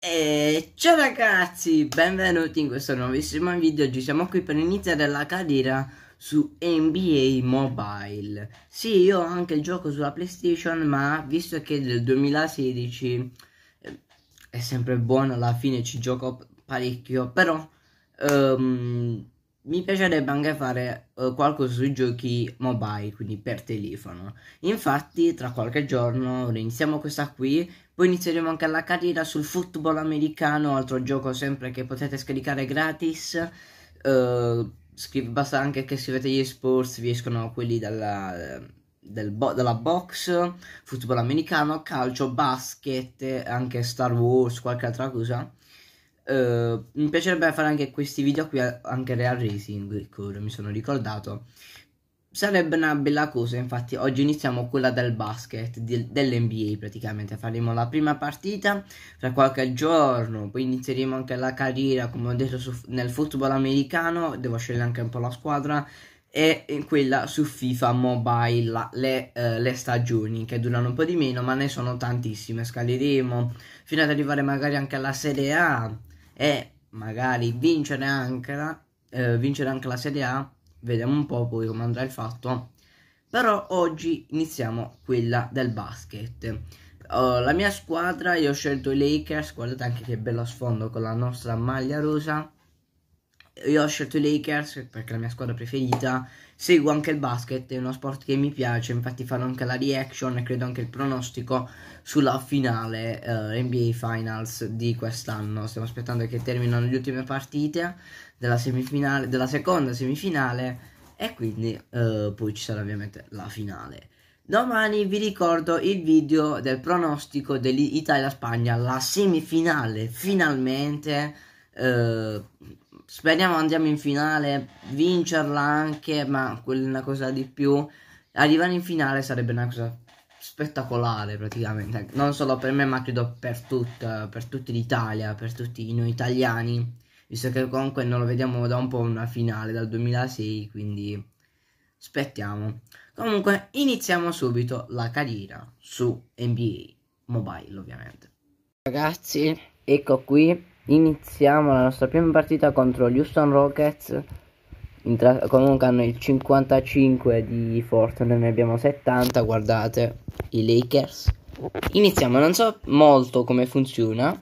E eh, ciao ragazzi, benvenuti in questo nuovissimo video. Oggi siamo qui per iniziare la carriera su NBA Mobile. Sì, io ho anche il gioco sulla PlayStation, ma visto che è del 2016 eh, è sempre buono, alla fine ci gioco parecchio, però um, mi piacerebbe anche fare eh, qualcosa sui giochi mobile, quindi per telefono. Infatti, tra qualche giorno iniziamo questa qui, poi inizieremo anche la carriera sul football americano, altro gioco sempre che potete scaricare gratis. Eh, scrive, basta anche che scrivete gli sports, vi escono quelli dalla, bo- dalla box, football americano, calcio, basket, anche Star Wars, qualche altra cosa. Uh, mi piacerebbe fare anche questi video qui, anche Real Racing, ora ecco, mi sono ricordato. Sarebbe una bella cosa, infatti oggi iniziamo quella del basket, di, dell'NBA praticamente, faremo la prima partita fra qualche giorno, poi inizieremo anche la carriera, come ho detto, su, nel football americano, devo scegliere anche un po' la squadra, e quella su FIFA Mobile, la, le, eh, le, stagioni che durano un po' di meno, ma ne sono tantissime, scaleremo fino ad arrivare magari anche alla Serie A, e magari vincere anche la, eh, vincere anche la Serie A, vediamo un po' poi come andrà il fatto. Però oggi iniziamo quella del basket. Oh, la mia squadra, io ho scelto i Lakers, guardate anche che bello sfondo con la nostra maglia rosa. Io ho scelto i Lakers perché è la mia squadra preferita Seguo anche il basket, è uno sport che mi piace, infatti farò anche la reaction e credo anche il pronostico sulla finale eh, NBA Finals di quest'anno. Stiamo aspettando che terminino le ultime partite della, semifinale, della seconda semifinale e quindi eh, poi ci sarà ovviamente la finale. Domani vi ricordo il video del pronostico dell'Italia-Spagna, la semifinale finalmente. Eh, speriamo andiamo in finale, vincerla anche, ma quella è una cosa di più. Arrivare in finale sarebbe una cosa spettacolare praticamente, non solo per me ma credo per tutta, per tutta l'Italia, per tutti noi italiani, visto che comunque non lo vediamo da un po' una finale, dal 2006, quindi aspettiamo. Comunque iniziamo subito la carriera su NBA Mobile ovviamente. Ragazzi, ecco qui Iniziamo la nostra prima partita contro gli Houston Rockets comunque hanno il 55 di Fortune ne abbiamo 70 guardate i Lakers iniziamo non so molto come funziona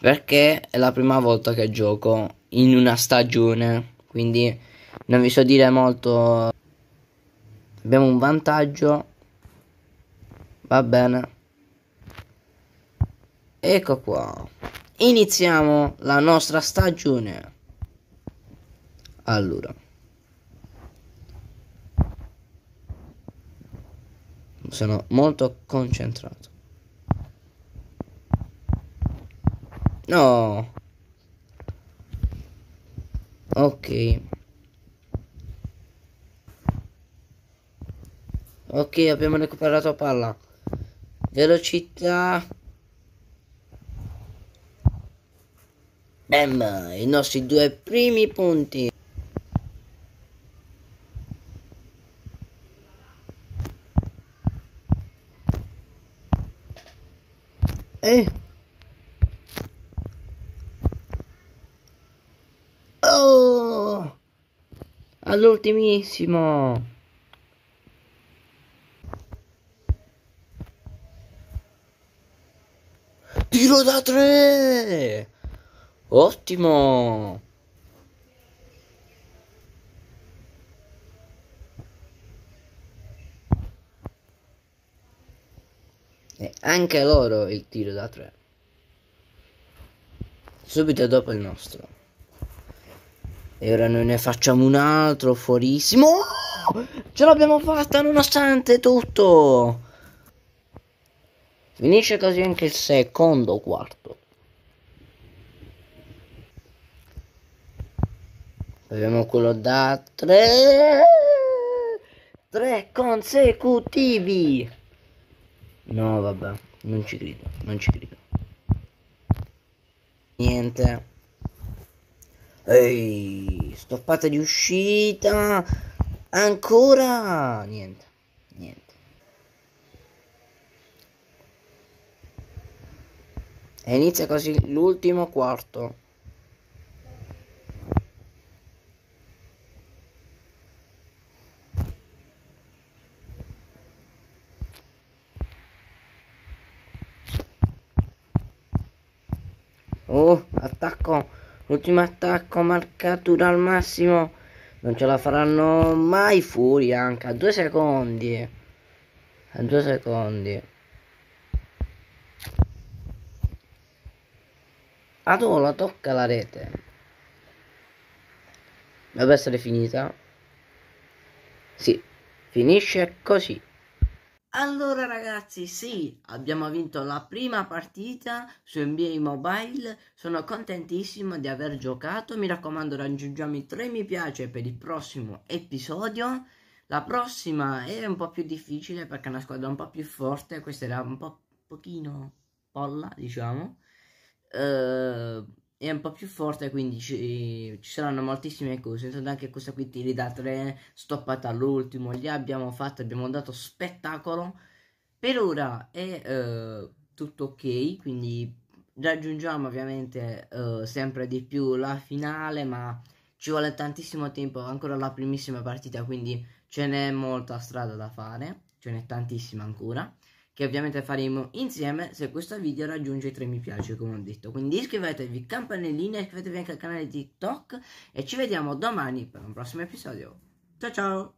perché è la prima volta che gioco in una stagione quindi non vi so dire molto abbiamo un vantaggio va bene ecco qua iniziamo la nostra stagione. Allora, sono molto concentrato. No. Ok. Ok, abbiamo recuperato palla. Velocità Bam, eh, i nostri due primi punti. Eh. Oh! All'ultimissimo. Tiro da tre! Ottimo! E anche loro il tiro da tre. Subito dopo il nostro. E ora noi ne facciamo un altro fuorissimo. Oh! Ce l'abbiamo fatta nonostante tutto. Finisce così anche il secondo quarto. Abbiamo quello da 3 3 consecutivi. No, vabbè, non ci credo, non ci credo. Niente. Ehi, stoppata di uscita. Ancora niente, niente. E inizia così l'ultimo quarto. Oh, attacco. L'ultimo attacco marcatura al massimo. Non ce la faranno mai Furia, anche a due secondi. A due secondi. Ah tocca la rete. Deve essere finita. Sì, finisce così. Allora ragazzi, sì, abbiamo vinto la prima partita su NBA Mobile, sono contentissimo di aver giocato, mi raccomando raggiungiamo i 3 mi piace per il prossimo episodio. La prossima è un po' più difficile perché è una squadra un po' più forte, questa era un po' pochino polla, diciamo. ehm è un po' più forte quindi ci, ci saranno moltissime cose intanto anche questa qui tiri da tre stoppata all'ultimo li abbiamo fatti abbiamo dato spettacolo per ora è eh, tutto ok quindi raggiungiamo ovviamente eh, sempre di più la finale ma ci vuole tantissimo tempo ancora la primissima partita quindi ce n'è molta strada da fare ce n'è tantissima ancora che ovviamente faremo insieme se questo video raggiunge i 3 mi piace come ho detto quindi iscrivetevi campanellina iscrivetevi anche al canale TikTok e ci vediamo domani per un prossimo episodio ciao ciao